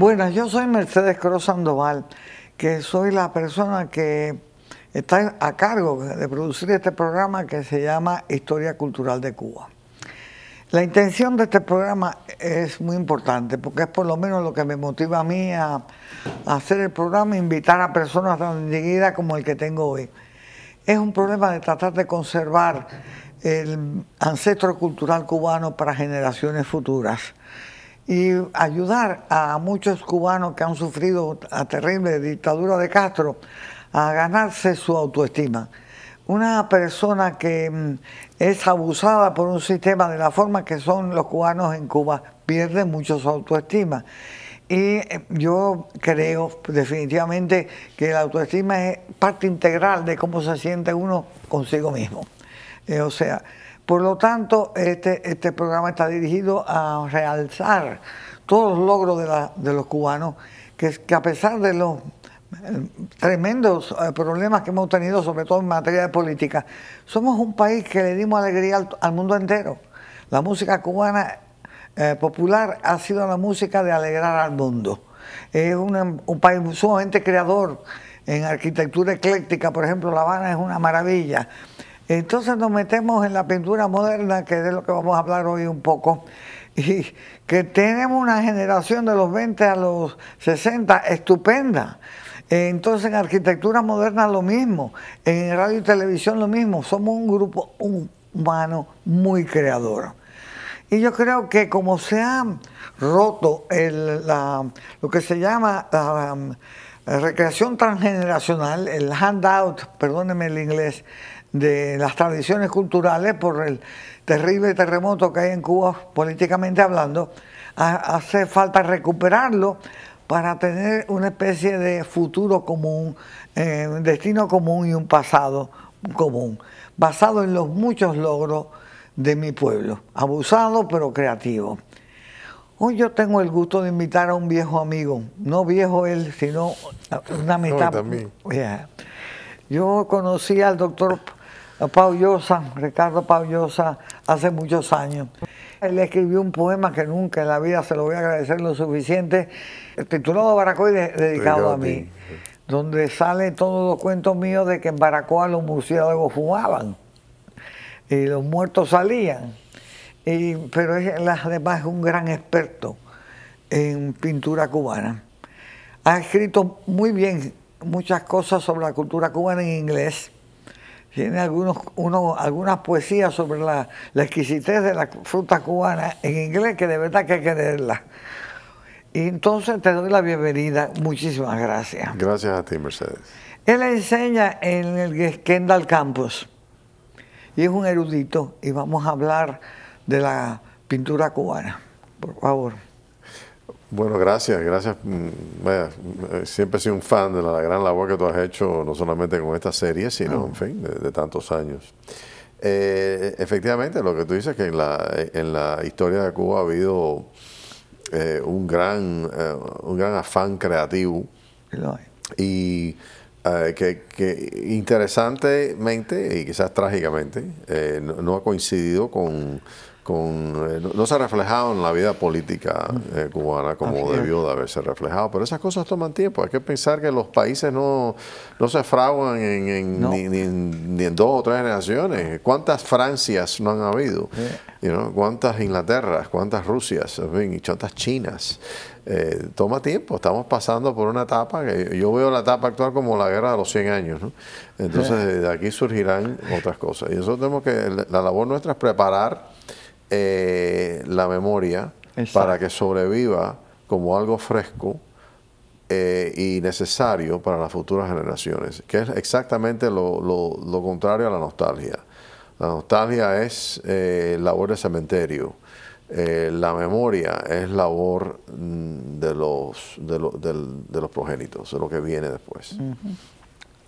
Bueno, yo soy Mercedes Cruz Sandoval, que soy la persona que está a cargo de producir este programa que se llama Historia Cultural de Cuba. La intención de este programa es muy importante porque es por lo menos lo que me motiva a mí a, hacer el programa, invitar a personas tan distinguidas como el que tengo hoy. Es un problema de tratar de conservar el ancestro cultural cubano para generaciones futuras y ayudar a muchos cubanos que han sufrido la terrible dictadura de Castro a ganarse su autoestima. Una persona que mm, es abusada por un sistema de la forma que son los cubanos en Cuba pierde mucho su autoestima. Y eh, yo creo definitivamente que la autoestima es parte integral de cómo se siente uno consigo mismo. Eh, o sea, por lo tanto, este, este programa está dirigido a realzar todos los logros de, los cubanos, que, a pesar de los eh, tremendos eh, problemas que hemos tenido, sobre todo en materia de política. Somos un país que le dimos alegría al, mundo entero. La música cubana eh, popular ha sido la música de alegrar al mundo. Es un país sumamente creador en arquitectura ecléctica, por ejemplo, La Habana es una maravilla. Entonces nos metemos en la pintura moderna, que es de lo que vamos a hablar hoy un poco, y que tenemos una generación de los 20 a los 60 estupenda. Entonces en arquitectura moderna lo mismo, en radio y televisión lo mismo, somos un grupo humano muy creador. Y yo creo que como se ha roto lo que se llama la, la recreación transgeneracional, el handout, perdónenme el inglés, de las tradiciones culturales por el terrible terremoto que hay en Cuba políticamente hablando, hace falta recuperarlo para tener una especie de futuro común, un eh, destino común y un pasado común, basado en los muchos logros de mi pueblo, abusado pero creativo. Hoy yo tengo el gusto de invitar a un viejo amigo, no viejo él, sino una mitad. Yo conocí al doctor Paullosa, Ricardo Paullosa, hace muchos años. Él escribió un poema que nunca en la vida se lo voy a agradecer lo suficiente, titulado Baracoa dedicado a mí, donde sale todos los cuentos míos de que en Baracoa los murciélagos fumaban y los muertos salían. Y, pero además es un gran experto en pintura cubana. Ha escrito muy bien muchas cosas sobre la cultura cubana en inglés tiene algunos, uno, algunas poesías sobre la, la, exquisitez de la fruta cubana en inglés que de verdad que hay que leerla. Y entonces te doy la bienvenida. Muchísimas gracias. Gracias a ti, Mercedes. Él enseña en el Kendall Campus y es un erudito y vamos a hablar de la pintura cubana. Por favor. Bueno, gracias, gracias. Mm, eh, siempre he sido un fan de la gran labor que tú has hecho, no solamente con esta serie, sino, ah. en fin, de, tantos años. Eh, efectivamente, lo que tú dices es que en la, historia de Cuba ha habido eh, un, gran, un gran afán creativo. Y que, interesantemente y quizás trágicamente no ha coincidido con eh, no, se ha reflejado en la vida política eh, cubana como debió de haberse reflejado, pero esas cosas toman tiempo. Hay que pensar que los países no, no se fraguan en, en Ni, en, dos o tres generaciones. ¿Cuántas Francias no han habido? ¿Cuántas Inglaterras? ¿Cuántas Rusias? y cuántas Chinas. Eh, toma tiempo, estamos pasando por una etapa que yo veo la etapa actual como la guerra de los 100 años, Entonces, de aquí surgirán otras cosas. Y eso tenemos que, la labor nuestra es preparar eh, la memoria para que sobreviva como algo fresco eh, y necesario para las futuras generaciones, que es exactamente lo, contrario a la nostalgia. La nostalgia es eh, labor de cementerio. la memoria es labor mm, de los, de, los progénitos, de lo que viene después.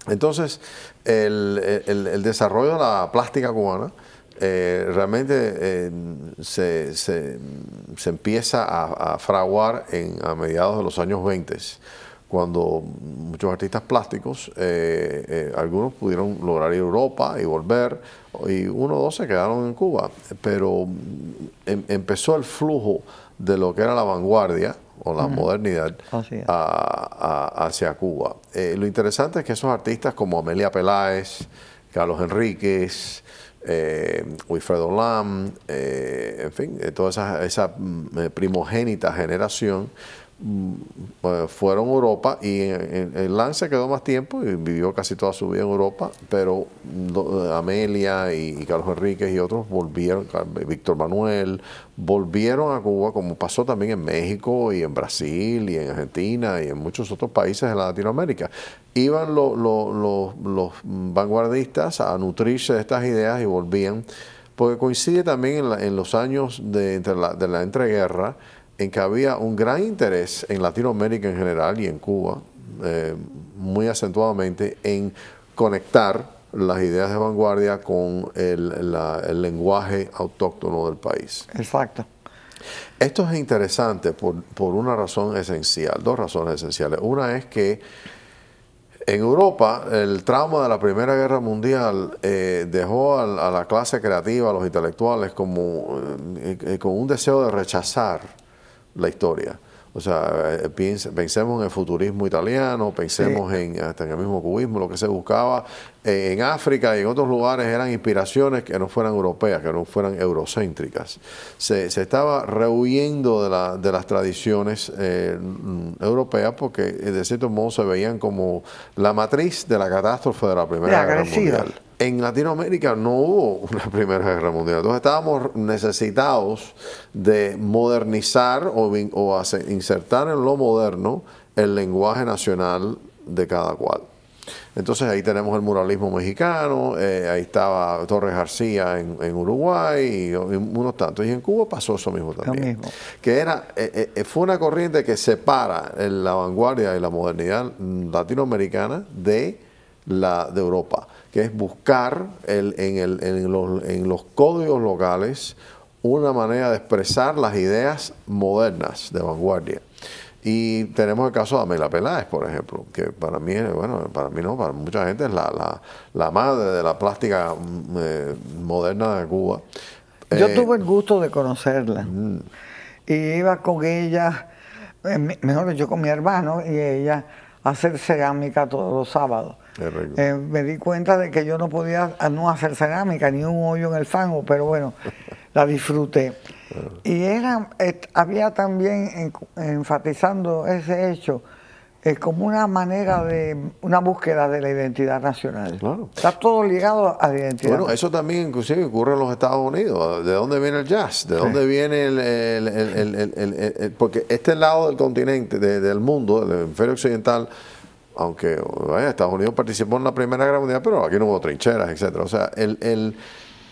Entonces, el, desarrollo de la plástica cubana eh, realmente eh, se, se, empieza a, fraguar en, a mediados de los años 20, cuando muchos artistas plásticos, eh, algunos pudieron lograr ir a Europa y volver, y uno o dos se quedaron en Cuba, pero em, empezó el flujo de lo que era la vanguardia o la modernidad hacia Cuba. lo interesante es que esos artistas como Amelia Peláez, Carlos Enríquez, eh, Wilfredo Lam, eh, en fin, eh, toda esa, mm, esa eh, primogénita generación Mm, pues, fueron a Europa y el eh, eh, Lance quedó más tiempo y vivió casi toda su vida en Europa, pero mm, eh, Amelia y, Carlos Enríquez y otros volvieron, Víctor Manuel, volvieron a Cuba como pasó también en México y en Brasil y en Argentina y en muchos otros países de Latinoamérica. Iban los, los, vanguardistas a nutrirse de estas ideas y volvían, porque coincide también en, los años de, entre la, de la entreguerra, en que había un gran interés en Latinoamérica en general y en Cuba, eh, muy acentuadamente, en conectar las ideas de vanguardia con el, lenguaje autóctono del país. Exacto. Esto es interesante por, una razón esencial, dos razones esenciales. Una es que en Europa el trauma de la Primera Guerra Mundial eh, dejó a, la clase creativa, a los intelectuales, como, eh, con un deseo de rechazar la historia. O sea, eh, pensemos en el futurismo italiano, pensemos en hasta el mismo cubismo, lo que se buscaba eh, en África y en otros lugares eran inspiraciones que no fueran europeas, que no fueran eurocéntricas. Se, se estaba rehuyendo de, las tradiciones eh, mm, europeas porque de cierto modo se veían como la matriz de la catástrofe de la Primera Guerra Mundial en Latinoamérica no hubo una Primera Guerra Mundial. Entonces estábamos necesitados de modernizar o, o insertar en lo moderno el lenguaje nacional de cada cual. Entonces ahí tenemos el muralismo mexicano, eh, ahí estaba Torres García en, Uruguay y, unos tantos. Y en Cuba pasó eso mismo también. Que era, eh, eh, fue una corriente que separa la vanguardia y la modernidad latinoamericana de la de Europa que es buscar en, los, códigos locales una manera de expresar las ideas modernas de vanguardia. Y tenemos el caso de Amela Peláez, por ejemplo, que para mí, bueno, para mí no, para mucha gente es la, madre de la plástica mm, eh, moderna de Cuba. Yo eh, tuve el gusto de conocerla mm. y iba con ella, eh, mejor yo con mi hermano y ella a hacer cerámica todos los sábados eh, me di cuenta de que yo no podía no hacer cerámica ni un hoyo en el fango, pero bueno, la disfruté. Y era, eh, había también enfatizando ese hecho, eh, como una manera de una búsqueda de la identidad nacional. Está todo ligado a la identidad. Bueno, eso también inclusive ocurre en los Estados Unidos. ¿De dónde viene el jazz? ¿De dónde viene el, Porque este lado del continente, del mundo, del hemisferio occidental, aunque Estados Unidos participó en la Primera Guerra Mundial, pero aquí no hubo trincheras, etcétera. O sea, el, el,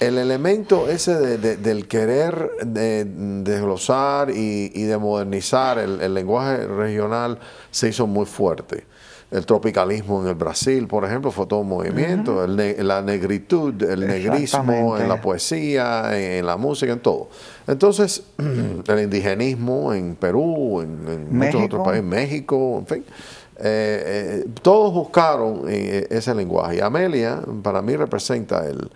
el elemento ese del querer de, desglosar y, de modernizar el, lenguaje regional se hizo muy fuerte. El tropicalismo en el Brasil, por ejemplo, fue todo un movimiento. la negritud, el negrismo en la poesía, en, la música, en todo. Entonces, el indigenismo en Perú, en, en muchos otros países, México, en fin. Eh, eh, todos buscaron eh, ese lenguaje. Y Amelia para mí representa el,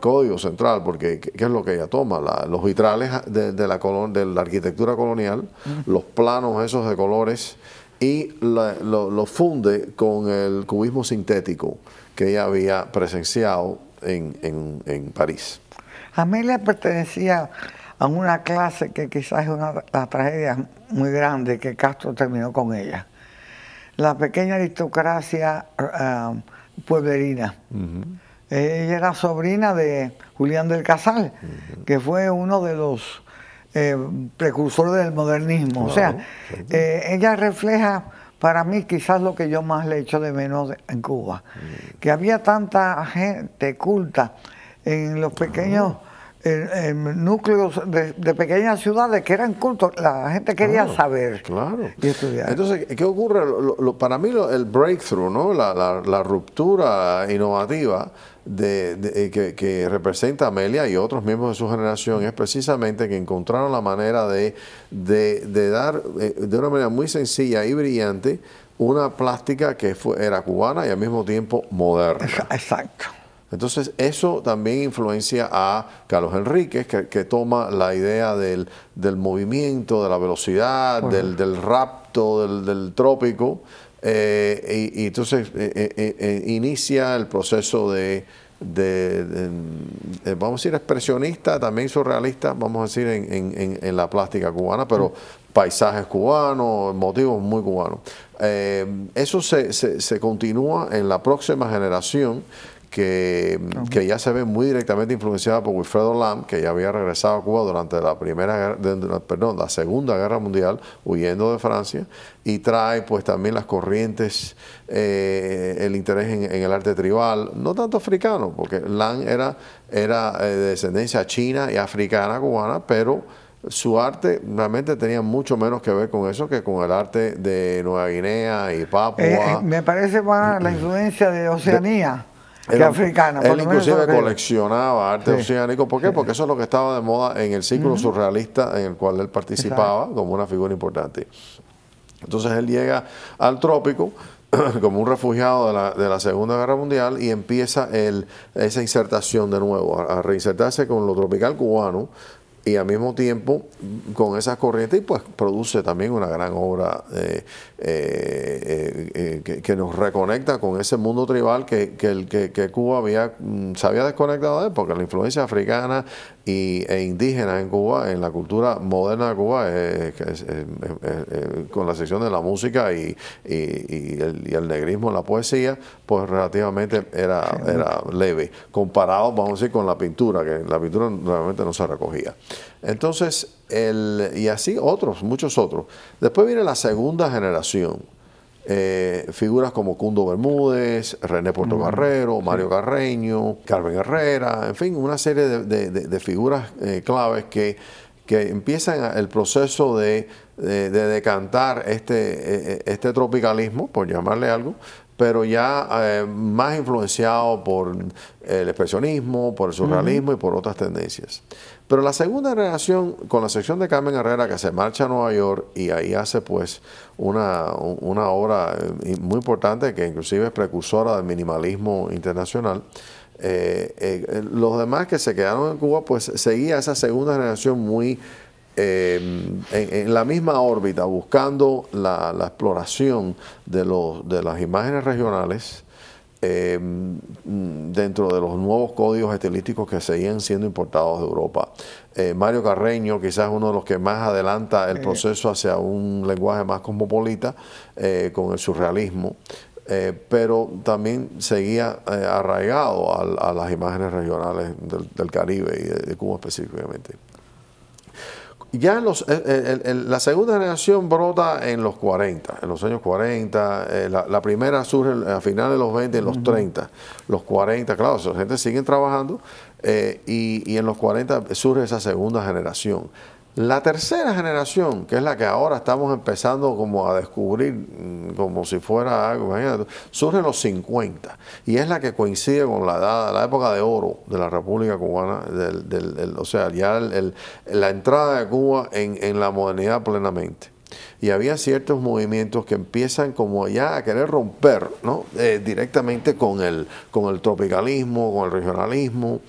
código central, porque ¿qué es lo que ella toma? los vitrales de, la arquitectura colonial, los planos esos de colores, y los lo funde con el cubismo sintético que ella había presenciado en, París. Amelia pertenecía a una clase que quizás es una tragedia muy grande que Castro terminó con ella la pequeña aristocracia um, pueblerina. Eh, ella era sobrina de Julián del Casal, que fue uno de los eh, precursores del modernismo. o sea, eh, ella refleja para mí quizás lo que yo más le echo de menos en Cuba, mm. que había tanta gente culta en los pequeños en, núcleos de, pequeñas ciudades que eran cultos, la gente quería saber y estudiar. Entonces, ¿qué ocurre? para mí el breakthrough, ¿no? la, ruptura innovativa de, eh, que, representa Amelia y otros miembros de su generación es precisamente que encontraron la manera de, de dar eh, de una manera muy sencilla y brillante una plástica que era cubana y al mismo tiempo moderna. Exacto. Entonces, eso también influencia a Carlos Enríquez, que, toma la idea del, movimiento, de la velocidad, del, rapto, del, trópico, eh, y, entonces eh, eh, inicia el proceso de, vamos a decir, expresionista, también surrealista, vamos a decir, en, en, la plástica cubana, pero mm. paisajes cubanos, motivos muy cubanos. eso se, se continúa en la próxima generación que, ya se ve muy directamente influenciada por Wilfredo Lam, que ya había regresado a Cuba durante la primera perdón, la Segunda Guerra Mundial, huyendo de Francia, y trae pues también las corrientes, eh, el interés en, el arte tribal, no tanto africano, porque Lam era, era eh, de descendencia china y africana cubana, pero su arte realmente tenía mucho menos que ver con eso que con el arte de Nueva Guinea y Papua. Eh, me parece más la influencia de Oceanía africana. Él inclusive coleccionaba arte oceánico. ¿Por qué? Porque eso es lo que estaba de moda en el círculo surrealista en el cual él participaba como una figura importante. Entonces él llega al trópico como un refugiado de la, de Segunda Guerra Mundial y empieza esa insertación de nuevo, a reinsertarse con lo tropical cubano, y al mismo tiempo con esas corrientes pues produce también una gran obra eh, eh, eh, que, nos reconecta con ese mundo tribal que, que, Cuba había, mm, se había desconectado de porque la influencia africana y, e indígena en Cuba, en la cultura moderna de Cuba, con la sección de la música y, el, y, negrismo en la poesía, pues relativamente era, era leve, comparado, vamos a decir, con la pintura, que la pintura realmente no se recogía. Entonces, el, y así otros, muchos otros. Después viene la segunda generación eh, figuras como Cundo Bermúdez, René Puerto Guerrero, Mario Carreño, Carmen Herrera, en fin, una serie de, figuras eh, claves que, que empiezan el proceso de, decantar este, e, e, este tropicalismo, por llamarle algo, pero ya eh, más influenciado por el expresionismo, por el surrealismo y por otras tendencias. Pero la segunda generación, con la sección de Carmen Herrera, que se marcha a Nueva York y ahí hace pues una, obra eh, muy importante que inclusive es precursora del minimalismo internacional, eh, eh, los demás que se quedaron en Cuba, pues seguía esa segunda generación muy en, la misma órbita, buscando la, la exploración de, los, de las imágenes regionales, eh, dentro de los nuevos códigos estilísticos que seguían siendo importados de Europa. Eh, Mario Carreño, quizás uno de los que más adelanta el eh. proceso hacia un lenguaje más cosmopolita, eh, con el surrealismo, pero también seguía arraigado a, las imágenes regionales del, Caribe y de Cuba específicamente ya los, eh, eh, la segunda generación brota en los 40, en los años 40, eh, la, primera surge a finales de los 20, en los 30, los 40, claro, la gente sigue trabajando y, y en los 40 surge esa segunda generación. La tercera generación, que es la que ahora estamos empezando como a descubrir, mm, como si fuera algo, surge en los 50 y es la que coincide con la edad, la época de oro de la República Cubana, del, del, o sea, ya la entrada de Cuba en, la modernidad plenamente y había ciertos movimientos que empiezan como ya a querer romper ¿no? Eh, directamente con el, con el tropicalismo, con el regionalismo,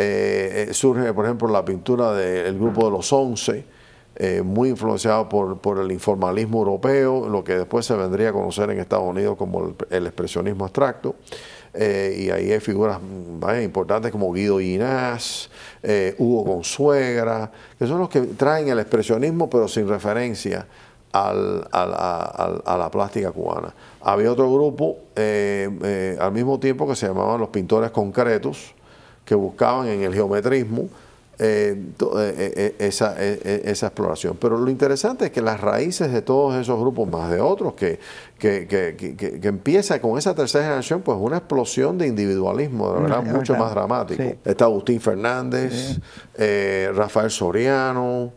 eh, eh, surge, por ejemplo, la pintura del grupo de los once, eh, muy influenciado por, el informalismo europeo, lo que después se vendría a conocer en Estados Unidos como el, expresionismo abstracto. y ahí hay figuras mm, importantes como Guido Ginás, Hugo Consuegra, que son los que traen el expresionismo pero sin referencia a la plástica cubana. Había otro grupo al mismo tiempo que se llamaban los pintores concretos, que buscaban en el geometrismo eh, eh, eh, esa, exploración. Pero lo interesante es que las raíces de todos esos grupos, más de otros, que, empieza con esa tercera generación, pues una explosión de individualismo, de mm, verdad, mucho más dramático. Está Agustín Fernández, Rafael Soriano.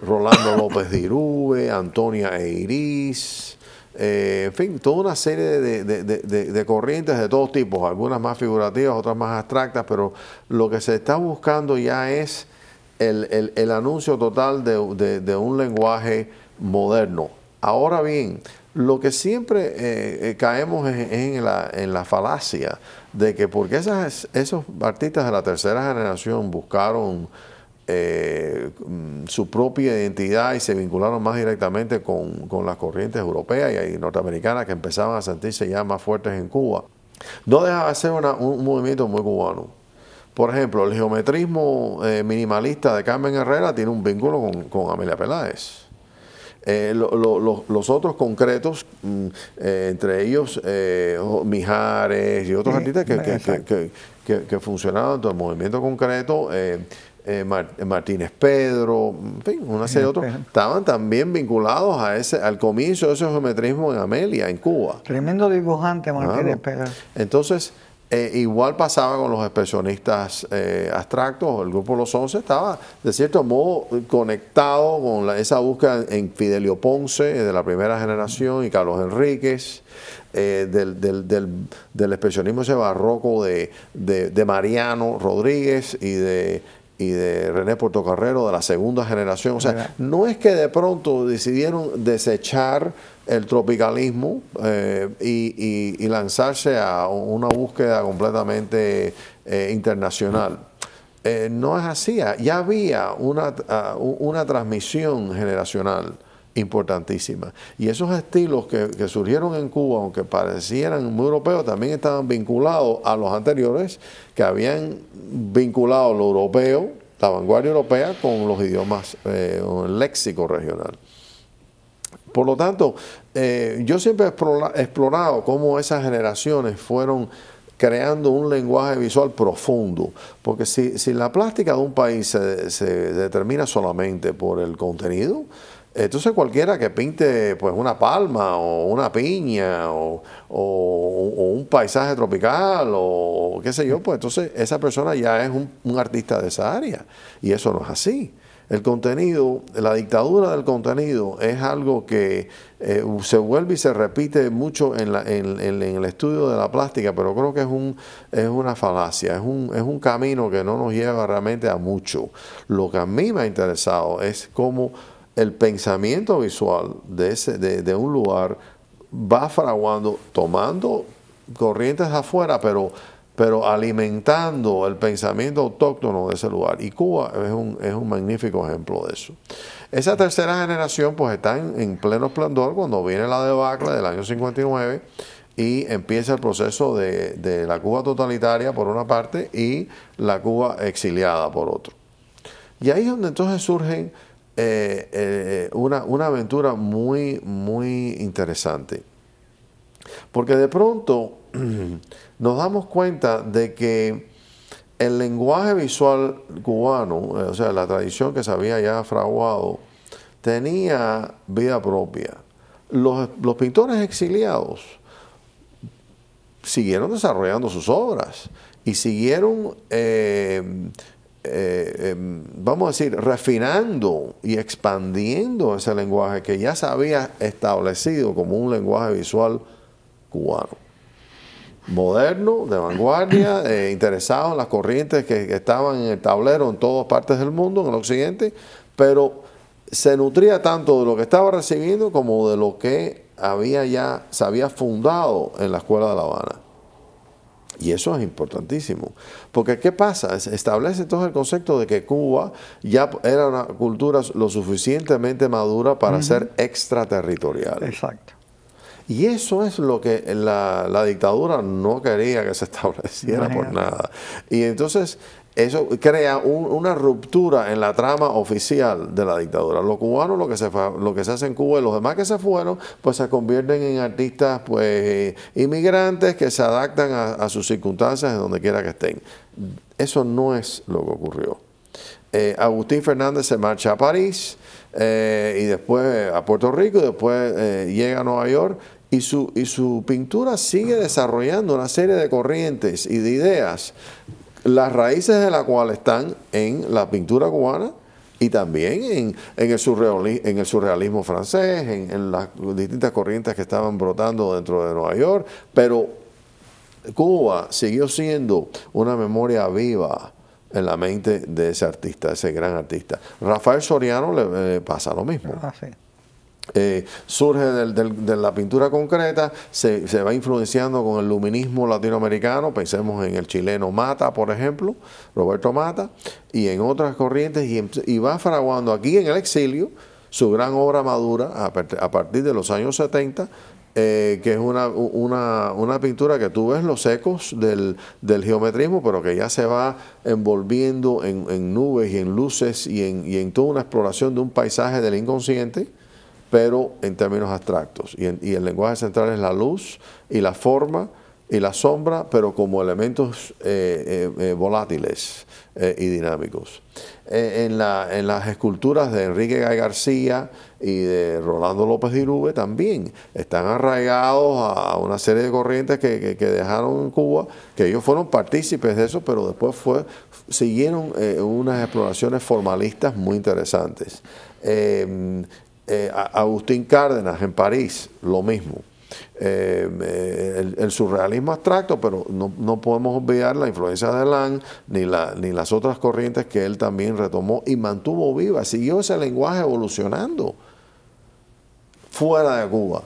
Rolando López Dirube, Antonia Eiris, eh, en fin, toda una serie de, corrientes de todos tipos, algunas más figurativas, otras más abstractas, pero lo que se está buscando ya es el, anuncio total de, un lenguaje moderno. Ahora bien, lo que siempre eh, eh, caemos es en, la, falacia de que porque esas, esos artistas de la tercera generación buscaron eh, mm, su propia identidad y se vincularon más directamente con, las corrientes europeas y norteamericanas que empezaban a sentirse ya más fuertes en Cuba. No deja de ser un movimiento muy cubano. Por ejemplo, el geometrismo eh, minimalista de Carmen Herrera tiene un vínculo con, Amelia Peláez. Eh, los otros concretos, mm, entre ellos Mijares y otros artistas que, que, que, que, funcionaban todo el movimiento concreto, eh, Martínez Pedro, en fin, una serie de estaban también vinculados a ese, al comienzo de ese geometrismo en Amelia, en Cuba. Tremendo dibujante Martínez Pedro. Entonces, eh, igual pasaba con los expresionistas eh, abstractos, el grupo Los Once estaba de cierto modo conectado con esa búsqueda en Fidelio Ponce de la primera generación y Carlos Enríquez, del, del, expresionismo ese barroco de, de Mariano Rodríguez y de, y de René Portocarrero, de la segunda generación. O sea, no es que de pronto decidieron desechar el tropicalismo eh, y, lanzarse a una búsqueda completamente eh, internacional. Eh, no es así, ya había una, ah, una transmisión generacional importantísima. Y esos estilos que, surgieron en Cuba, aunque parecieran muy europeos, también estaban vinculados a los anteriores, que habían vinculado lo europeo, la vanguardia europea, con los idiomas, eh, el léxico regional. Por lo tanto, eh, yo siempre he explorado cómo esas generaciones fueron creando un lenguaje visual profundo. Porque si, la plástica de un país se, se determina solamente por el contenido, entonces cualquiera que pinte pues una palma o una piña o, un paisaje tropical o qué sé yo, pues entonces esa persona ya es un, artista de esa área. Y eso no es así. El contenido, la dictadura del contenido es algo que eh, se vuelve y se repite mucho en, el estudio de la plástica, pero creo que es, un, es una falacia, es un, es un camino que no nos lleva realmente a mucho. Lo que a mí me ha interesado es cómo el pensamiento visual de, de, un lugar va fraguando, tomando corrientes afuera, pero, pero alimentando el pensamiento autóctono de ese lugar. Y Cuba es un, magnífico ejemplo de eso. Esa tercera generación pues está en, pleno esplendor cuando viene la debacle del año 59 y empieza el proceso de, de, la Cuba totalitaria por una parte y la Cuba exiliada por otro. Y ahí es donde entonces surgen eh, eh, una, aventura muy, muy interesante. Porque de pronto nos damos cuenta de que el lenguaje visual cubano, eh, o sea, la tradición que se había ya fraguado, tenía vida propia. Los, pintores exiliados siguieron desarrollando sus obras y siguieron eh, em, vamos a decir, refinando y expandiendo ese lenguaje que ya se había establecido como un lenguaje visual cubano. Moderno, de vanguardia, eh, interesado en las corrientes que, que estaban en el tablero en todas partes del mundo, en el occidente, pero se nutría tanto de lo que estaba recibiendo como de lo que había ya, se había fundado en la Escuela de La Habana. Y eso es importantísimo. Porque ¿qué pasa? Se establece entonces el concepto de que Cuba ya era una cultura lo suficientemente madura para ser extraterritorial. Exacto. Y eso es lo que la, dictadura no quería que se estableciera por nada. Y entonces eso crea una ruptura en la trama oficial de la dictadura. Los cubanos lo que se lo que se hace en Cuba y los demás que se fueron, pues se convierten en artistas pues eh, inmigrantes que se adaptan a, sus circunstancias en donde quiera que estén. Eso no es lo que ocurrió. Eh, Agustín Fernández se marcha a París eh, y después a Puerto Rico y después llega a Nueva York y su, y su pintura sigue desarrollando una serie de corrientes y de ideas las raíces de la cual están en la pintura cubana y también en, el, surrealismo, en el, surrealismo francés, en, las distintas corrientes que estaban brotando dentro de Nueva York, pero Cuba siguió siendo una memoria viva en la mente de ese artista, ese gran artista. Rafael Soriano le, eh, pasa lo mismo. Ah, eh, surge de la pintura concreta, se, va influenciando con el luminismo latinoamericano, pensemos en el chileno Mata, por ejemplo, Roberto Mata, y en otras corrientes, y, em, va fraguando aquí en el exilio su gran obra madura a, partir de los años 70, eh, que es una, pintura que tú ves los ecos del, geometrismo, pero que ya se va envolviendo en, en nubes y en luces y en, y en toda una exploración de un paisaje del inconsciente pero en términos abstractos. Y, el lenguaje central es la luz y la forma y la sombra, pero como elementos eh, eh, eh, volátiles y dinámicos. En, las esculturas de Enrique Gay García y de Rolando López de Irube también están arraigados a una serie de corrientes que, dejaron en Cuba, que ellos fueron partícipes de eso, pero después siguieron unas exploraciones formalistas muy interesantes. Eh, Agustín Cárdenas en París, lo mismo. Eh, eh, el, surrealismo abstracto, pero no, podemos obviar la influencia de Lang ni, la, ni las otras corrientes que él también retomó y mantuvo viva, siguió ese lenguaje evolucionando fuera de Cuba.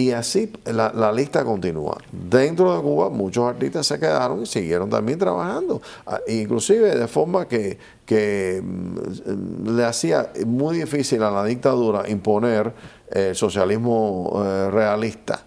Y así la, lista continúa. Dentro de Cuba muchos artistas se quedaron y siguieron también trabajando, ah, inclusive de forma que, que mm, le hacía muy difícil a la dictadura imponer el eh, socialismo eh, realista,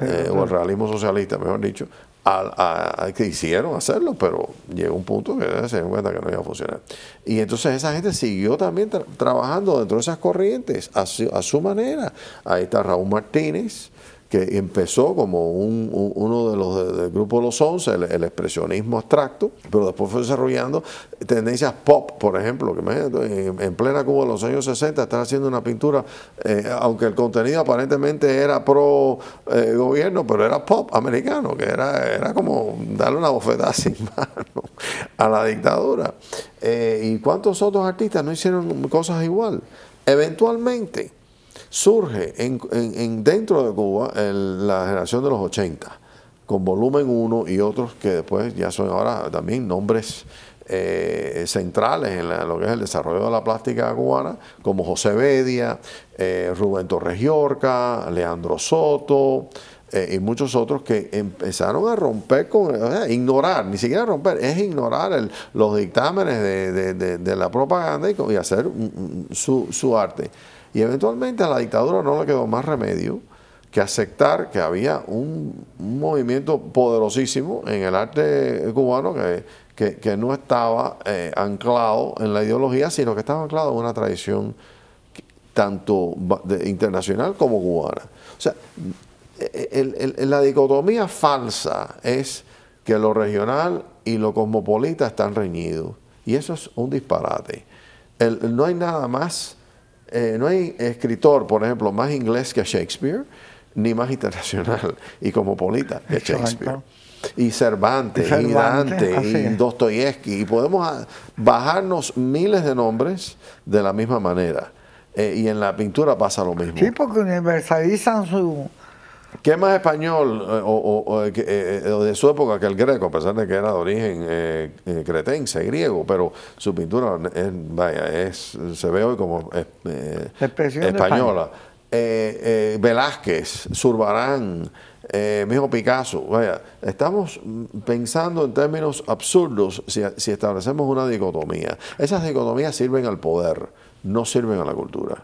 ah, eh, o el realismo socialista, mejor dicho, a, que hicieron hacerlo, pero llegó un punto que se dieron cuenta que no iba a funcionar. Y entonces esa gente siguió también trabajando dentro de esas corrientes a su, manera. Ahí está Raúl Martínez, que empezó como uno de los del grupo Los Once, el, expresionismo abstracto, pero después fue desarrollando tendencias pop, por ejemplo, que en, en plena Cuba de los años 60 están haciendo una pintura, eh, aunque el contenido aparentemente era pro eh, gobierno, pero era pop americano, que era, era como darle una bofetada sin mano a la dictadura. Eh, ¿Y cuántos otros artistas no hicieron cosas igual? Eventualmente Surge en, dentro de Cuba la generación de los 80, con Volumen 1 y otros que después ya son ahora también nombres eh, centrales en lo que es el desarrollo de la plástica cubana, como José Bedia, eh, Rubén Torres Leandro Soto eh, y muchos otros que empezaron a romper con, ignorar, ni siquiera romper, es ignorar los dictámenes de, la propaganda y, hacer su arte. Y eventualmente a la dictadura no le quedó más remedio que aceptar que había un, movimiento poderosísimo en el arte cubano que, que, no estaba eh, anclado en la ideología, sino que estaba anclado en una tradición tanto internacional como cubana. O sea, e, e, la dicotomía falsa es que lo regional y lo cosmopolita están reñidos. Y eso es un disparate. no hay nada más eh, no hay escritor, por ejemplo, más inglés que Shakespeare, ni más internacional y cosmopolita que Shakespeare. Y Cervantes, y, y Dante, y Dostoyevsky, y podemos ah, bajarnos miles de nombres de la misma manera. Eh, y en la pintura pasa lo mismo. Sí, porque universalizan su, ¿Qué más español eh, eh, eh, o, de su época que el greco, a pesar de que era de origen cretense, griego, pero su pintura vaya, se ve hoy como eh, española. Velázquez, Zurbarán, mismo Picasso, vaya, estamos pensando en términos absurdos si, si establecemos una dicotomía. Esas dicotomías sirven al poder, no sirven a la cultura.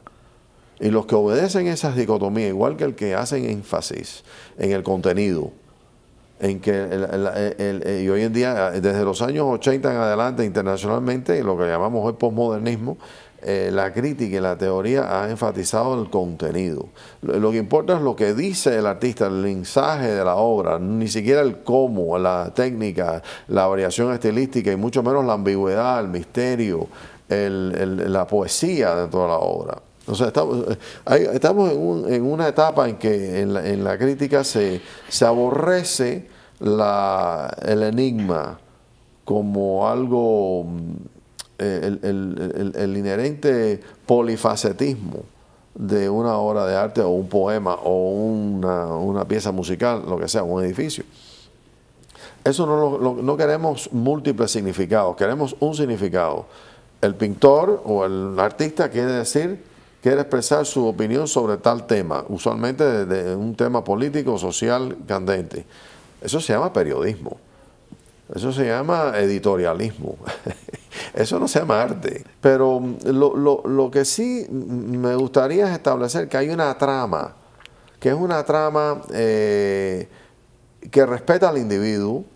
Y los que obedecen esas dicotomías, igual que el que hacen énfasis en el contenido, en que y hoy en día, desde los años 80 en adelante, internacionalmente, lo que llamamos el posmodernismo, eh, la crítica y la teoría ha enfatizado el contenido. Lo, que importa es lo que dice el artista, el mensaje de la obra, ni siquiera el cómo, la técnica, la variación estilística y mucho menos la ambigüedad, el misterio, la poesía de toda la obra. O estamos, eh, en, una etapa en que en la, crítica se, aborrece el enigma como algo, mm, eh, el, inherente polifacetismo de una obra de arte o un poema o una, una pieza musical, lo que sea, un edificio. Eso no, no queremos múltiples significados, queremos un significado. El pintor o el artista quiere decir quiere expresar su opinión sobre tal tema, usualmente de, un tema político social candente. Eso se llama periodismo. Eso se llama editorialismo. Eso no se llama arte. Pero mm, lo, que sí mm, me gustaría es establecer que hay una trama, que es una trama eh, que respeta al individuo,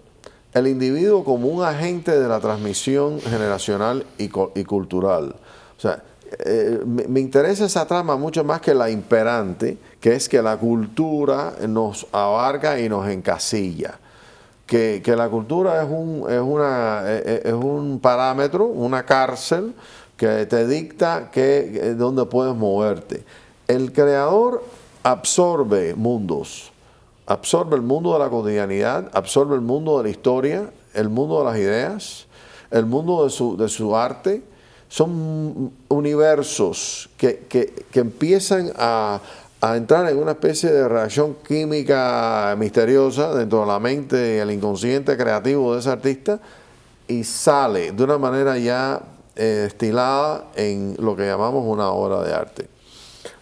el individuo como un agente de la transmisión generacional y, y cultural. O sea, eh, me, interesa esa trama mucho más que la imperante, que es que la cultura nos abarca y nos encasilla. Que, la cultura es un, es, una, eh, eh, es un parámetro, una cárcel que te dicta dónde puedes moverte. El creador absorbe mundos, absorbe el mundo de la cotidianidad, absorbe el mundo de la historia, el mundo de las ideas, el mundo de su, de su arte son universos que, empiezan a, entrar en una especie de reacción química misteriosa dentro de la mente y el inconsciente creativo de ese artista y sale de una manera ya eh, estilada en lo que llamamos una obra de arte,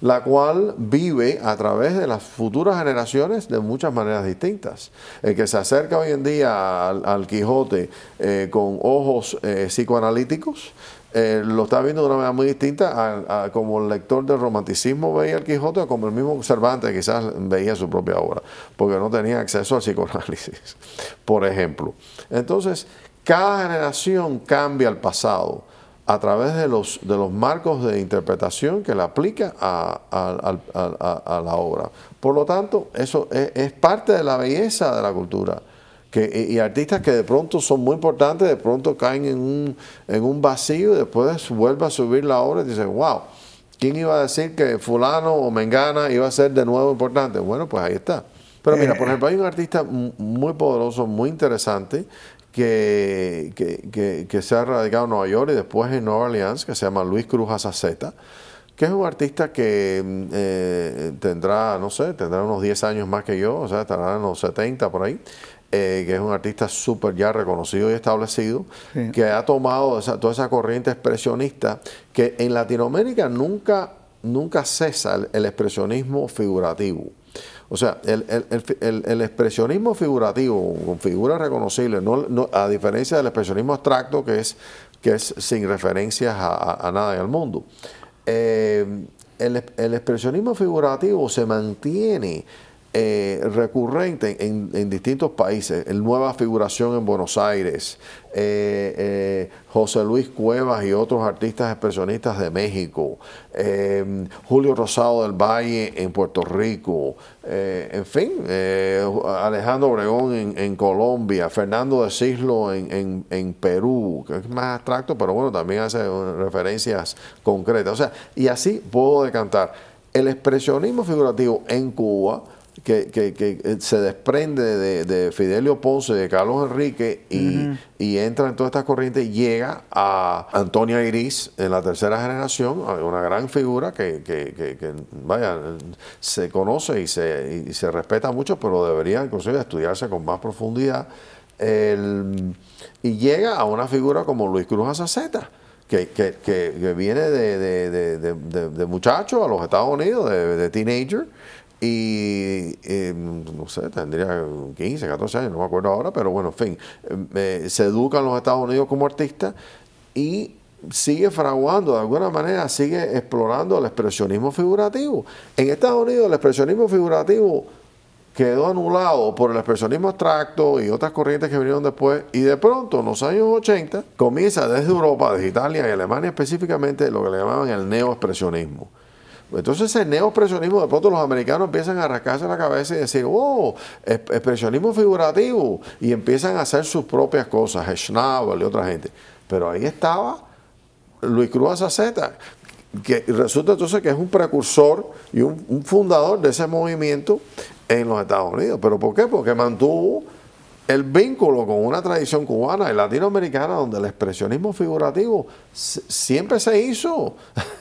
la cual vive a través de las futuras generaciones de muchas maneras distintas. El que se acerca hoy en día al, Quijote eh, con ojos eh, psicoanalíticos, eh, lo está viendo de una manera muy distinta a, como el lector del romanticismo veía el Quijote o como el mismo Cervantes quizás veía su propia obra, porque no tenía acceso al psicoanálisis, por ejemplo. Entonces, cada generación cambia el pasado a través de los, de los marcos de interpretación que le aplica a, la obra. Por lo tanto, eso es parte de la belleza de la cultura. Que, y, artistas que de pronto son muy importantes, de pronto caen en un, en un vacío, y después vuelve a subir la obra y dicen, wow, ¿quién iba a decir que fulano o mengana iba a ser de nuevo importante? Bueno, pues ahí está. Pero mira, por eh, ejemplo, eh. hay un artista muy poderoso, muy interesante, que, se ha radicado en Nueva York y después en Nueva Orleans, que se llama Luis Cruz Azaceta que es un artista que mm, eh, tendrá, no sé, tendrá unos 10 años más que yo, o sea, estará en los 70 por ahí, eh, que es un artista súper ya reconocido y establecido, que ha tomado toda esa corriente expresionista, que en Latinoamérica nunca, nunca cesa el, expresionismo figurativo. O sea, el, expresionismo figurativo, con figuras reconocibles, a diferencia del expresionismo abstracto, que es, que es sin referencias a, nada en el mundo. Eh, el, expresionismo figurativo se mantiene eh, recurrente en, distintos países, el Nueva Figuración en Buenos Aires, eh, eh, José Luis Cuevas y otros artistas expresionistas de México, Julio Rosado del Valle en Puerto Rico, en fin, Alejandro Obregón en, Colombia, Fernando de Cislo en, en, Perú, que es más abstracto, pero bueno, también hace referencias concretas. O sea, y así puedo decantar. El expresionismo figurativo en Cuba, que, eh, se desprende de, Fidelio Ponce, de Carlos Enrique, y, entra en toda esta corriente, llega a Antonia Iris en la tercera generación, una gran figura que, vaya, se conoce y se, respeta mucho, pero debería inclusive estudiarse con más profundidad. y llega a una figura como Luis Cruz Azaceta. Que, viene de, muchachos a los Estados Unidos, de, teenager, y em, no sé, tendría 15, 14 años, no me acuerdo ahora, pero bueno, en fin, eh, eh, se educa en los Estados Unidos como artista y sigue fraguando, de alguna manera sigue explorando el expresionismo figurativo. En Estados Unidos el expresionismo figurativo quedó anulado por el expresionismo abstracto y otras corrientes que vinieron después, y de pronto en los años 80 comienza desde Europa, desde Italia y Alemania específicamente, lo que le llamaban el neoexpresionismo pues entonces ese neoexpresionismo, de pronto los americanos empiezan a rascarse la cabeza y decir, oh, expresionismo figurativo, y empiezan a hacer sus propias cosas, Schnabel y otra gente. Pero ahí estaba Luis Cruz Azaceta, que resulta entonces que es un precursor y un fundador de ese movimiento en los Estados Unidos. ¿Pero por qué? Porque mantuvo el vínculo con una tradición cubana y latinoamericana donde el expresionismo figurativo siempre se hizo,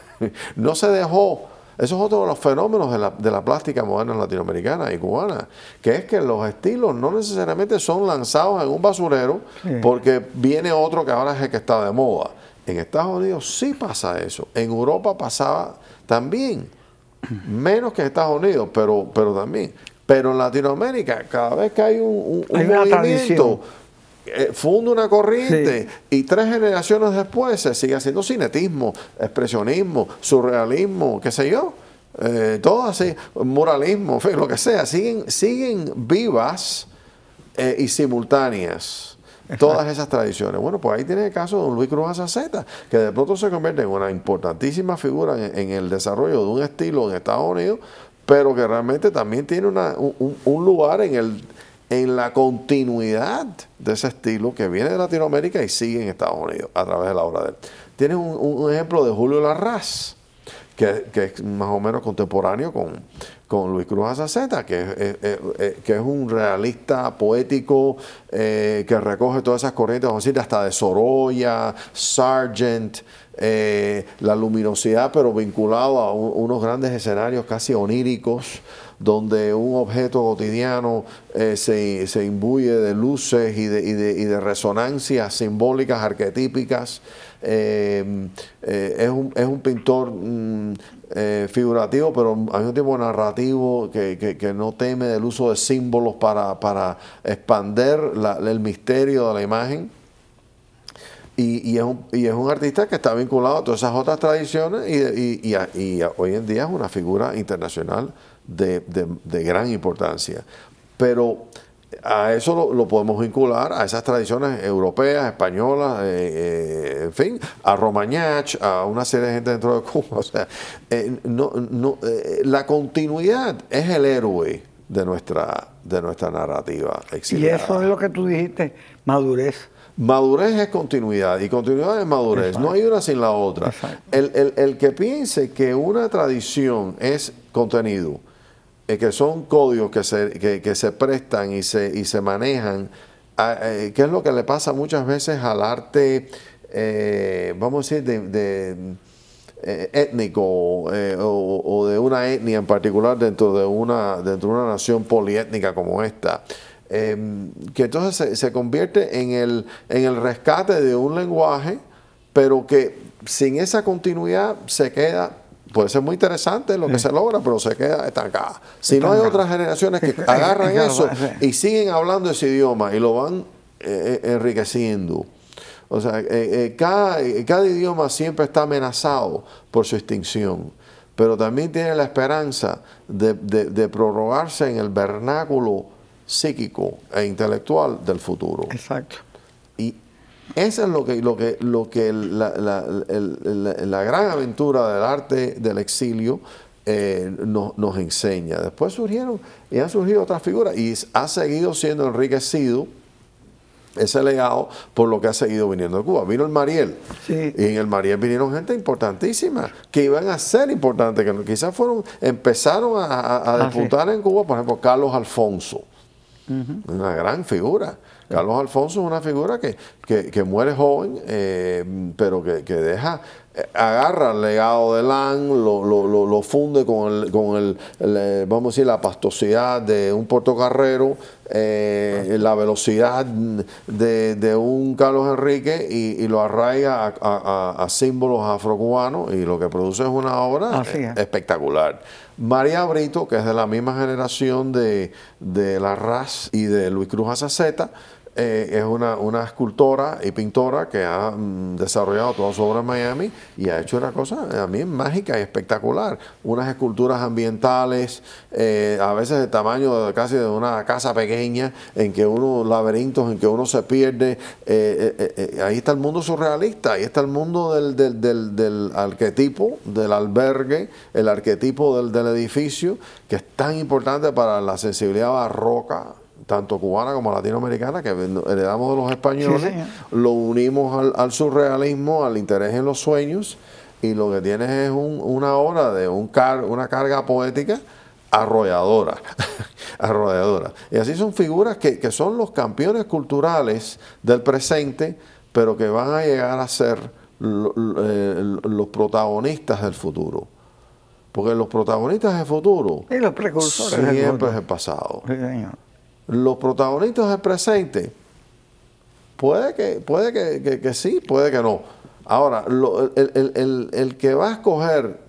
no se dejó eso es otro de los fenómenos de la, plástica moderna latinoamericana y cubana, que es que los estilos no necesariamente son lanzados en un basurero porque viene otro que ahora es el que está de moda. En Estados Unidos sí pasa eso, en Europa pasaba también, menos que en Estados Unidos, pero, pero también. Pero en Latinoamérica, cada vez que hay un, un, movimiento, eh, funda una corriente y tres generaciones después se sigue haciendo cinetismo, expresionismo, surrealismo, qué sé yo, eh, todo así, moralismo, lo que sea, siguen, siguen vivas eh, y simultáneas. Todas esas tradiciones. Bueno, pues ahí tiene el caso de Luis Cruz Azaceta, que de pronto se convierte en una importantísima figura en, el desarrollo de un estilo en Estados Unidos, pero que realmente también tiene una, un lugar en el, en la continuidad de ese estilo que viene de Latinoamérica y sigue en Estados Unidos a través de la obra de él. Tiene un, ejemplo de Julio Larraz, que, es más o menos contemporáneo con, Luis Cruz Azaceta, que, es eh, eh, eh, un realista poético que recoge todas esas corrientes, vamos a decir, hasta de Sorolla, Sargent, la luminosidad, pero vinculado a unos grandes escenarios casi oníricos donde un objeto cotidiano eh, se, imbuye de luces y de, y de, y de resonancias simbólicas, arquetípicas. Em, eh, es, un, pintor mm, eh, figurativo, pero al un tiempo narrativo, que, no teme del uso de símbolos para, para expander el misterio de la imagen. Y, es un, artista que está vinculado a todas esas otras tradiciones y, y hoy en día es una figura internacional de, gran importancia. Pero a eso lo, podemos vincular a esas tradiciones europeas, españolas, eh, eh, en fin, a Romagnach, a una serie de gente dentro de Cuba. O sea, eh, no, no, la continuidad es el héroe de nuestra, de nuestra narrativa. Y eso es lo que tú dijiste, madurez. Madurez es continuidad y continuidad es madurez, no hay una sin la otra. El, el, el que piense que una tradición es contenido, que son códigos que se, que, se prestan y se, se manejan, ah, eh, ¿qué que es lo que le pasa muchas veces al arte, eh, vamos a decir, de, eh, étnico o, de una etnia en particular dentro de una, dentro de una nación poliétnica como esta. Em, que entonces se, convierte en el, en el rescate de un lenguaje, pero que sin esa continuidad se queda puede ser muy interesante lo que se logra, pero se queda estancada. Si no hay otras generaciones que agarran eso y siguen hablando ese idioma y lo van eh, eh, enriqueciendo. O sea, eh, cada, cada, idioma siempre está amenazado por su extinción, pero también tiene la esperanza de, de, de prorrogarse en el vernáculo psíquico e intelectual del futuro. Exacto. Esa es lo que, lo que, lo que la, gran aventura del arte del exilio eh, nos, enseña. Después surgieron y han surgido otras figuras y ha seguido siendo enriquecido ese legado por lo que ha seguido viniendo a Cuba. Vino el Mariel. Y en el Mariel vinieron gente importantísima, que iban a ser importantes, que quizás fueron, empezaron a, a, ah, disputar en Cuba, por ejemplo, Carlos Alfonso, una gran figura. Carlos Alfonso es una figura que, muere joven, eh, pero que, deja eh, agarra el legado de Lang, lo, funde con, el, con el, eh, vamos a decir, la pastosidad de un portocarrero, la velocidad de, de, un Carlos Enrique y, lo arraiga a, símbolos afrocubanos y lo que produce es una obra espectacular. María Brito, que es de la misma generación de, de La Raz y de Luis Cruz Azaceta, eh, es una, una, escultora y pintora que ha mm, desarrollado toda su obra en Miami y ha hecho una cosa eh, a mí mágica y espectacular. Unas esculturas ambientales, eh, a veces de tamaño casi de una casa pequeña, en que uno, laberintos, en que uno se pierde. ahí está el mundo surrealista, ahí está el mundo del, del arquetipo, del albergue, el arquetipo del edificio, que es tan importante para la sensibilidad barroca tanto cubana como latinoamericana, que heredamos de los españoles, lo unimos al, surrealismo, al interés en los sueños, y lo que tienes es una obra de un una carga poética arrolladora, arrolladora. Y así son figuras que, son los campeones culturales del presente, pero que van a llegar a ser eh, los protagonistas del futuro. Porque los protagonistas del futuro siempre es el pasado. Sí, señor los protagonistas del presente, puede que, puede que, sí, puede que no. Ahora, el, el, el, el, que va a escoger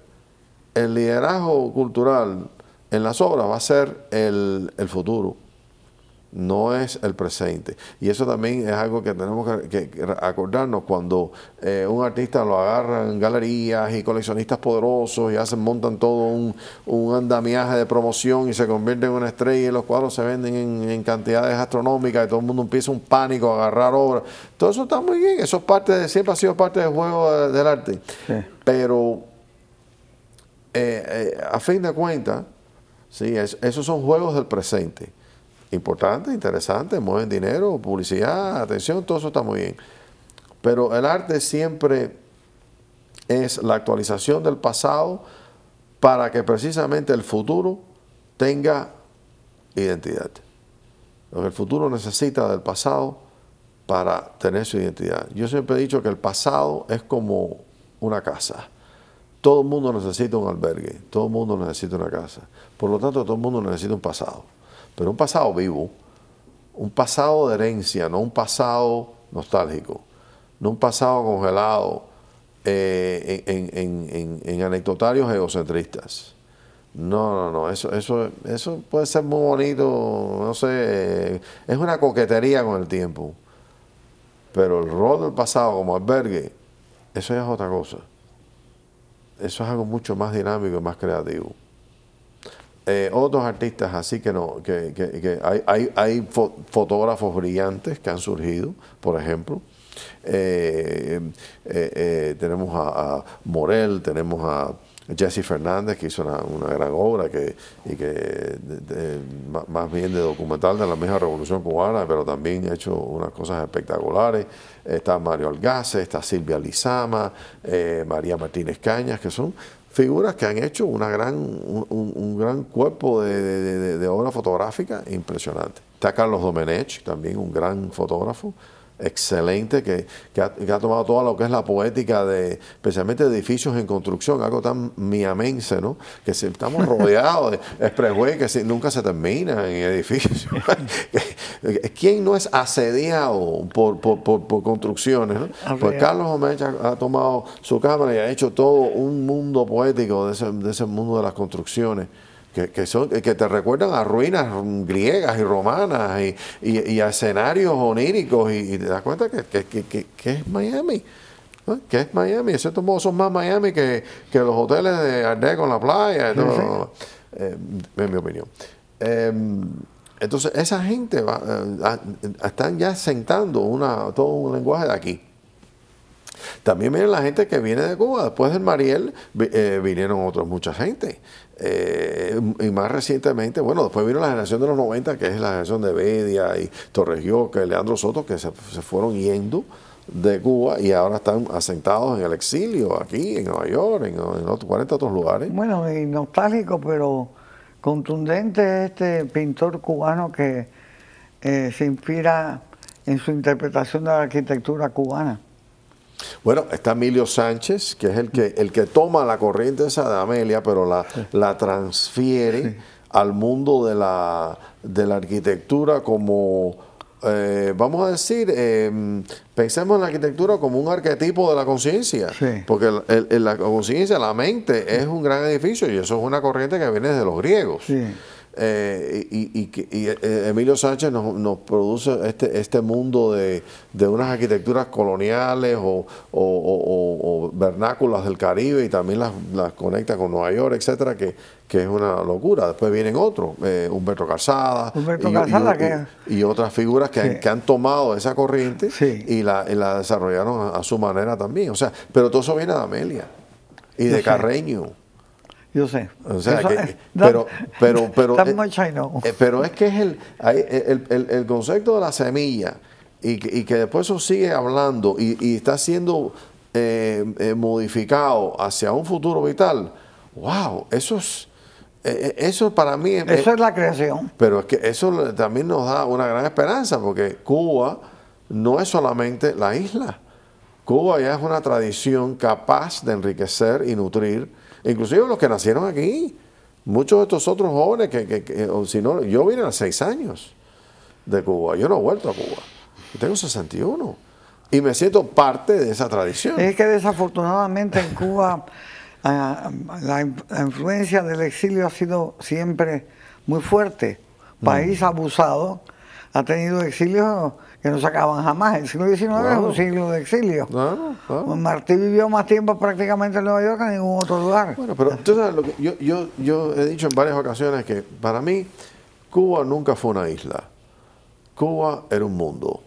el liderazgo cultural en las obras va a ser el futuro no es el presente. Y eso también es algo que tenemos que, acordarnos cuando eh, un artista lo agarran galerías y coleccionistas poderosos y hacen, montan todo un, andamiaje de promoción y se convierte en una estrella y los cuadros se venden en, cantidades astronómicas y todo el mundo empieza un pánico a agarrar obras. Todo eso está muy bien, eso es parte de, siempre ha sido parte del juego del arte. Pero eh, eh, a fin de cuentas, sí, esos son juegos del presente importante, interesante, mueven dinero, publicidad, atención, todo eso está muy bien. Pero el arte siempre es la actualización del pasado para que precisamente el futuro tenga identidad. el futuro necesita del pasado para tener su identidad. Yo siempre he dicho que el pasado es como una casa. Todo el mundo necesita un albergue, todo el mundo necesita una casa. Por lo tanto, todo el mundo necesita un pasado pero un pasado vivo, un pasado de herencia, no un pasado nostálgico, no un pasado congelado eh, en, anecdotarios egocentristas. No, no, no, eso, eso, eso puede ser muy bonito, no sé, es una coquetería con el tiempo. Pero el rol del pasado como albergue, eso ya es otra cosa. Eso es algo mucho más dinámico y más creativo. Eh, otros artistas así que no, que, hay, hay, fotógrafos brillantes que han surgido, por ejemplo. Eh, eh, tenemos a, Morel, tenemos a Jesse Fernández, que hizo una, gran obra que, y que más bien de documental de la misma revolución cubana, pero también ha hecho unas cosas espectaculares. Está Mario Algace, está Silvia Lizama, eh, María Martínez Cañas, que son figuras que han hecho una gran, un, gran cuerpo de, de obra fotográfica impresionante. Está Carlos Domenech, también un gran fotógrafo, excelente que, ha, tomado todo lo que es la poética de especialmente edificios en construcción, algo tan miamense, ¿no? Que si estamos rodeados de expressway que nunca se termina en edificios. ¿Quién no es asediado por, por, construcciones? Pues Carlos Omecha ha tomado su cámara y ha hecho todo un mundo poético de ese, de ese mundo de las construcciones que, son, eh, que te recuerdan a ruinas griegas y romanas y, a escenarios oníricos y, te das cuenta que, es Miami. que es Miami? De cierto modo son más Miami que, los hoteles de Ardeco con la playa, eh, en mi opinión. Eh, entonces, esa gente va, están ya sentando una, todo un lenguaje de aquí. También miren la gente que viene de Cuba. Después del Mariel vinieron otros mucha gente. Eh, y más recientemente, bueno, después vino la generación de los 90, que es la generación de Bedia y Torregioca que Leandro Soto, que se, fueron yendo de Cuba y ahora están asentados en el exilio, aquí, en Nueva York, en, otros 40 otros lugares. Bueno, y nostálgico, pero contundente este pintor cubano que eh, se inspira en su interpretación de la arquitectura cubana. Bueno, está Emilio Sánchez, que es el que, el que toma la corriente esa de Amelia, pero la, la transfiere al mundo de la, de la arquitectura como, eh, vamos a decir, em, pensemos en la arquitectura como un arquetipo de la conciencia, porque la conciencia, la mente, es un gran edificio y eso es una corriente que viene de los griegos. Eh, y, eh, Emilio Sánchez nos, produce este, este mundo de, unas arquitecturas coloniales o, o, vernáculas del Caribe y también las, conecta con Nueva York, etcétera, que, que es una locura. Después vienen otros, eh, Humberto Calzada, y, otras figuras que, han, que han, tomado esa corriente y, la, la desarrollaron a, su manera también. O sea, pero todo eso viene de Amelia y de Carreño. Yo sé. pero, pero, pero, eh, eh, pero es que es eh, el, el, el, concepto de la semilla y que, después eso sigue hablando y, está siendo modificado hacia un futuro vital. Wow, eso es, eso para mí eso es la creación. Pero es que eso también nos da una gran esperanza porque Cuba no es solamente la isla. Cuba ya es una tradición capaz de enriquecer y nutrir inclusive los que nacieron aquí, muchos de estos otros jóvenes que, si no, yo vine a seis años de Cuba, yo no he vuelto a Cuba, tengo 61 y me siento parte de esa tradición. Es que desafortunadamente en Cuba ah, la, influencia del exilio ha sido siempre muy fuerte, país mm. abusado, ha tenido exilio que no se acaban jamás. El siglo XIX es un siglo de exilio. Pues Martí vivió más tiempo prácticamente en Nueva York que en ningún otro lugar. Bueno, pero tú sabes yo, yo, he dicho en varias ocasiones que para mí Cuba nunca fue una isla. Cuba era un mundo.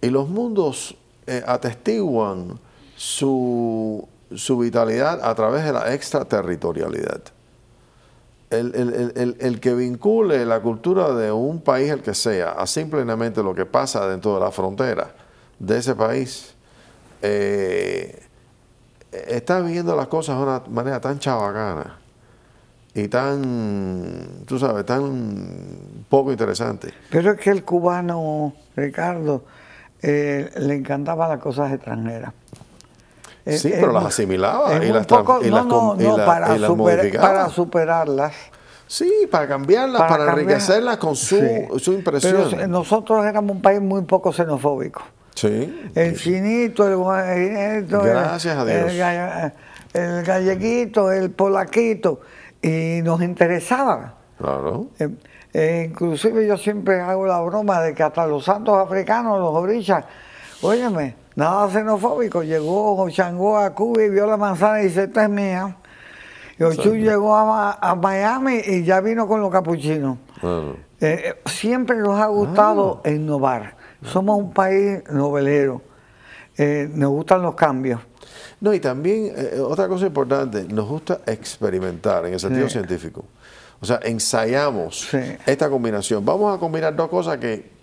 Y los mundos eh, atestiguan su, su vitalidad a través de la extraterritorialidad el, que vincule la cultura de un país, el que sea, a simplemente lo que pasa dentro de la frontera de ese país, eh, está viendo las cosas de una manera tan chavacana y tan, tú sabes, tan poco interesante. Pero es que el cubano, Ricardo, eh, le encantaba las cosas extranjeras sí, pero las asimilaba y las, y no, las, no, y para, para superarlas. Sí, para cambiarlas, para, enriquecerlas con su, su impresión. nosotros éramos un país muy poco xenofóbico. Sí. El chinito, el, Gracias a Dios. el, galleguito, el polaquito. Y nos interesaba. Claro. Eh, eh, inclusive yo siempre hago la broma de que hasta los santos africanos, los orichas, óyeme, nada xenofóbico. Llegó Changó a Cuba y vio la manzana y dice, esta es mía. Y Ochu llegó a, Miami y ya vino con los capuchinos. Eh, eh, siempre nos ha gustado ah. innovar. Somos un país novelero. Eh, nos gustan los cambios. No, y también otra cosa importante, nos gusta experimentar en el sentido científico. O sea, ensayamos esta combinación. Vamos a combinar dos cosas que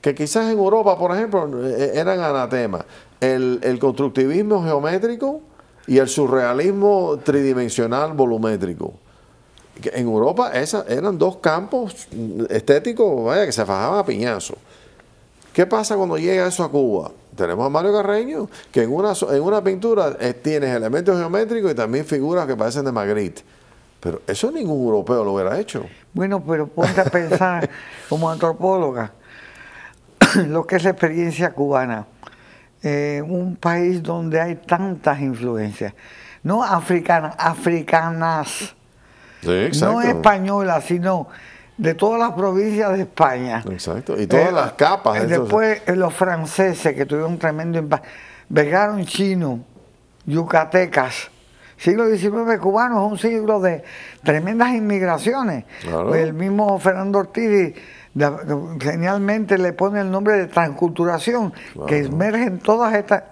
que quizás en Europa, por ejemplo, e-, e-, eran anatemas. El, constructivismo geométrico y el surrealismo tridimensional volumétrico. En Europa esas eran dos campos estéticos, vaya, que se fajaban a piñazo. ¿Qué pasa cuando llega eso a Cuba? Tenemos a Mario Carreño, que en una, en una pintura eh, tienes elementos geométricos y también figuras que parecen de Magritte. Pero eso ningún europeo lo hubiera hecho. Bueno, pero ponte a pensar como antropóloga lo que es la experiencia cubana. Eh, un país donde hay tantas influencias, no africanas, africanas, no españolas, sino de todas las provincias de España. Exacto, y todas eh, las capas. Eh, después los franceses que tuvieron un tremendo impacto, Vegaron chinos, yucatecas. Siglo XIX cubano es un siglo de tremendas inmigraciones. El mismo Fernando Ortiz genialmente le pone el nombre de transculturación, que emergen todas estas...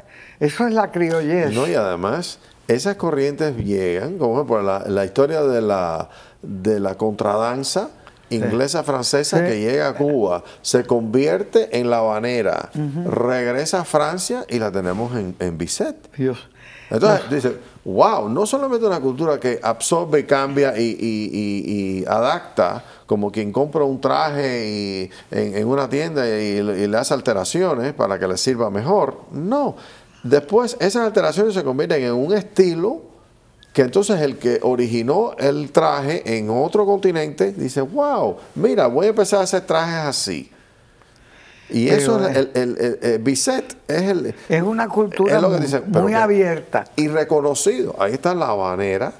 Eso es la criollez. No, y además, esas corrientes llegan, como por la, historia de la, de la contradanza, inglesa francesa que llega a Cuba, se convierte en la banera regresa a Francia y la tenemos en, en Entonces, dice, wow, no solamente una cultura que absorbe, cambia y, y, adapta, como quien compra un traje en, en, una tienda y, le hace alteraciones para que le sirva mejor. No, después esas alteraciones se convierten en un estilo que entonces el que originó el traje en otro continente dice, wow, mira, voy a empezar a hacer trajes así y eso, es el, biset. es el... una cultura muy, abierta. Y reconocido. Ahí está la banera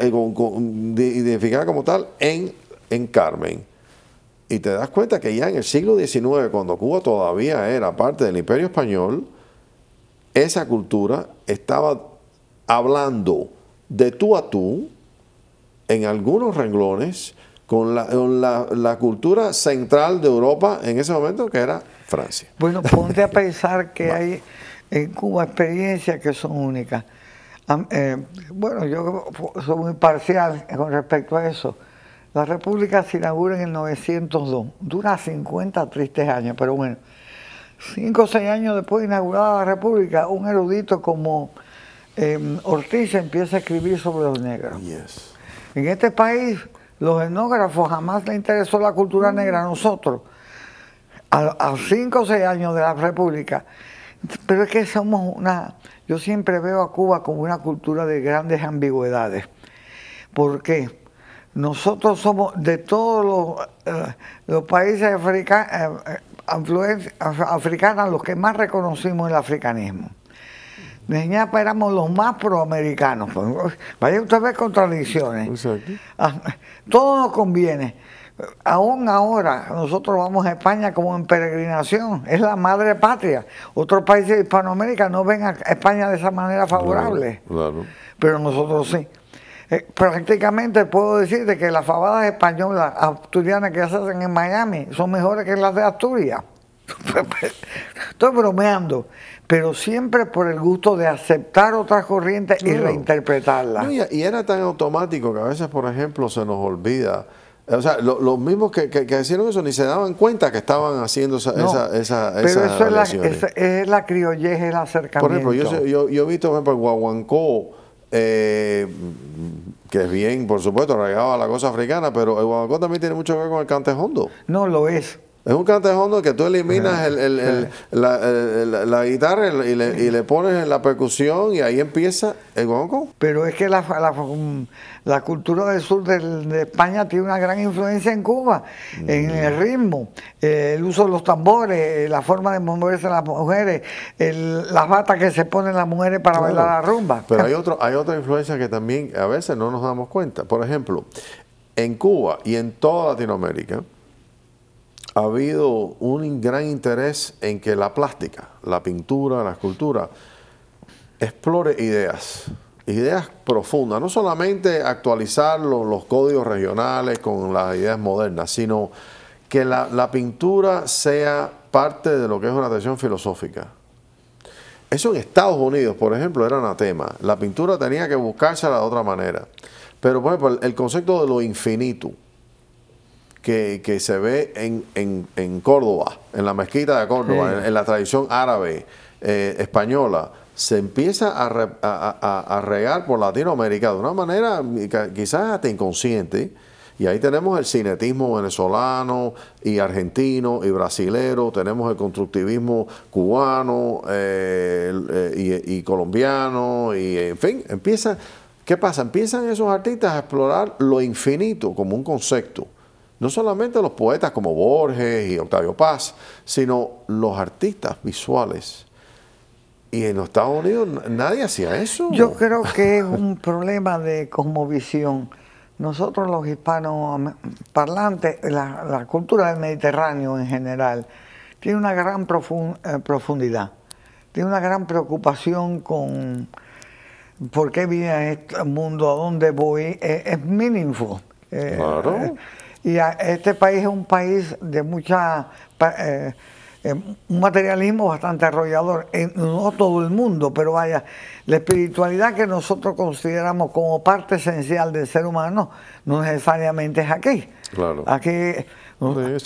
eh, identificada como tal, en, en Carmen. Y te das cuenta que ya en el siglo XIX, cuando Cuba todavía era parte del Imperio Español, esa cultura estaba hablando de tú a tú en algunos renglones con, la, cultura central de Europa en ese momento, que era Francia. Bueno, ponte a pensar que hay en Cuba experiencias que son únicas. Eh, bueno, yo soy muy parcial con respecto a eso. La República se inaugura en el 902, dura 50 tristes años, pero bueno, cinco o seis años después de inaugurada la República, un erudito como em, Ortiz empieza a escribir sobre los negros. En este país los etnógrafos jamás le interesó la cultura mm. negra a nosotros, a, cinco o seis años de la República. Pero es que somos una, yo siempre veo a Cuba como una cultura de grandes ambigüedades. ¿Por qué? Nosotros somos de todos los, eh, países africanos, eh, eh, africanos, los que más reconocimos el africanismo de ñapa éramos los más proamericanos. Pues. Vaya usted ve contradicciones. Ah, todo nos conviene. Aún ahora nosotros vamos a España como en peregrinación, es la madre patria. Otros países de Hispanoamérica no ven a España de esa manera favorable, claro, pero nosotros sí. Eh, prácticamente puedo decirte que las fabadas españolas, asturianas que se hacen en Miami son mejores que las de Asturias. Estoy bromeando pero siempre por el gusto de aceptar otras corrientes y reinterpretarlas. y, era tan automático que a veces, por ejemplo, se nos olvida. O sea, los mismos que, que, hicieron eso ni se daban cuenta que estaban haciendo esa, esa, Pero eso es la, es, es la criollez, el acercamiento. Por ejemplo, yo, he visto, por ejemplo, Guaguancó, eh, que es bien, por supuesto, regaba la cosa africana, pero el Guaguancó también tiene mucho que ver con el cantejondo. No, lo es. Es un cantejondo que tú eliminas el, la, guitarra y le, y le, pones la percusión y ahí empieza el gongo. Pero es que la, la, mm, cultura del sur de España tiene una gran influencia en Cuba, en mm. el ritmo, eh, el uso de los tambores, eh, la forma de moverse las mujeres, las batas que se ponen las mujeres para bailar la rumba. Pero hay, otro, hay otra influencia que también a veces no nos damos cuenta. Por ejemplo, en Cuba y en toda Latinoamérica, ha habido un gran interés en que la plástica, la pintura, la escultura, explore ideas, ideas profundas, no solamente actualizar los, códigos regionales con las ideas modernas, sino que la, pintura sea parte de lo que es una atención filosófica. Eso en Estados Unidos, por ejemplo, era tema. La pintura tenía que buscársela de otra manera. Pero, por ejemplo, el concepto de lo infinito, que, se ve en, en, en, Córdoba, en la mezquita de Córdoba, en, la tradición árabe, eh, española, se empieza a, regar por Latinoamérica de una manera quizás hasta inconsciente. Y ahí tenemos el cinetismo venezolano y argentino y brasilero, tenemos el constructivismo cubano eh, eh, y, y, colombiano, y en fin, empieza, ¿qué pasa? Empiezan esos artistas a explorar lo infinito como un concepto no solamente los poetas como Borges y Octavio Paz, sino los artistas visuales. Y en los Estados Unidos nadie hacía eso. Yo creo que es un problema de cosmovisión. Nosotros los hispanos parlantes, la, cultura del Mediterráneo en general, tiene una gran eh, profundidad, tiene una gran preocupación con por qué vine a este mundo, a dónde voy, e-, es meaningful. Eh, claro eh, y este país es un país de mucha... Eh, eh, un materialismo bastante arrollador, no todo el mundo, pero vaya, la espiritualidad que nosotros consideramos como parte esencial del ser humano no necesariamente es aquí. Claro. Aquí eh,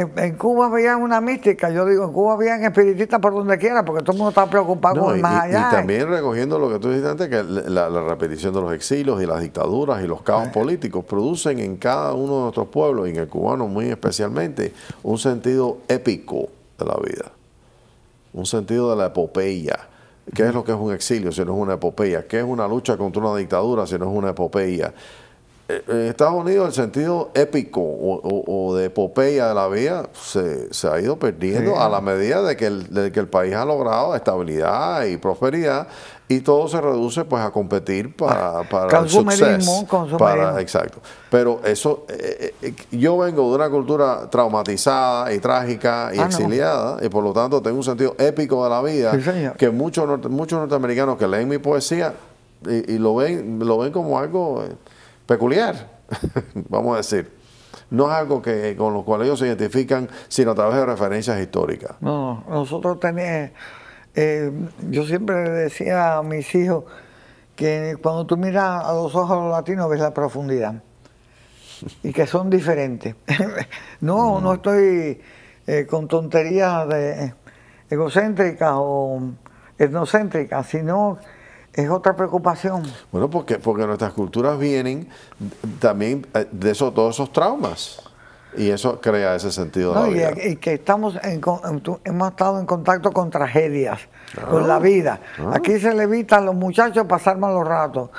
eh, en, Cuba había una mística, yo digo, en Cuba habían espiritistas por donde quiera, porque todo el mundo estaba preocupado más allá. Y también recogiendo lo que tú dijiste antes, que la, repetición de los exilios y las dictaduras y los caos eh. políticos producen en cada uno de nuestros pueblos, y en el cubano muy especialmente, un sentido épico de la vida, un sentido de la epopeya. ¿Qué es lo que es un exilio si no es una epopeya? ¿Qué es una lucha contra una dictadura si no es una epopeya? En eh, eh, Estados Unidos, el sentido épico o, de epopeya de la vida, se, ha ido perdiendo a la medida de que, el, país ha logrado estabilidad y prosperidad y todo se reduce pues a competir ah, para, el suceso. consumerismo. Para, exacto. Pero eso, eh, yo vengo de una cultura traumatizada y trágica y ah, exiliada y por lo tanto tengo un sentido épico de la vida que muchos, muchos norteamericanos que leen mi poesía y, lo ven lo ven como algo peculiar, vamos a decir. No es algo que, con lo cual ellos se identifican, sino a través de referencias históricas. No, nosotros teníamos... Eh, yo siempre decía a mis hijos que cuando tú miras a los ojos los latinos ves la profundidad y que son diferentes. no, no estoy eh, con tonterías egocéntricas o etnocéntricas, sino es otra preocupación. Bueno, porque, porque nuestras culturas vienen también eh, de eso, todos esos traumas. Y eso crea ese sentido de la vida. Y, que estamos en, hemos estado en contacto con tragedias, ah, con la vida. Ah. Aquí se le evita a los muchachos pasar malos ratos.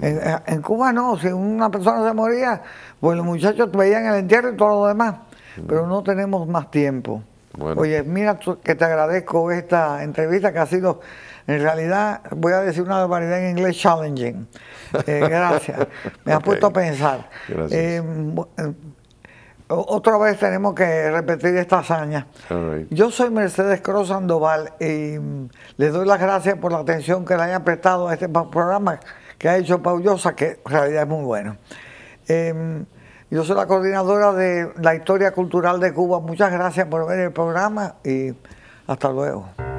Mm. Eh, en, Cuba no, si una persona se moría, pues los muchachos veían el entierro y todo lo demás. Mm. Pero no tenemos más tiempo. Oye, mira que te agradezco esta entrevista que ha sido, en realidad, voy a decir una barbaridad en inglés, challenging. Eh, gracias. Me ha puesto a pensar. Eh, eh, otra vez tenemos que repetir esta hazaña. Yo soy Mercedes Cruz Sandoval y mm, le doy las gracias por la atención que le hayan prestado a este programa que ha hecho Paullosa, que en realidad es muy bueno. Em, yo soy la coordinadora de la historia cultural de Cuba. Muchas gracias por ver el programa y hasta luego.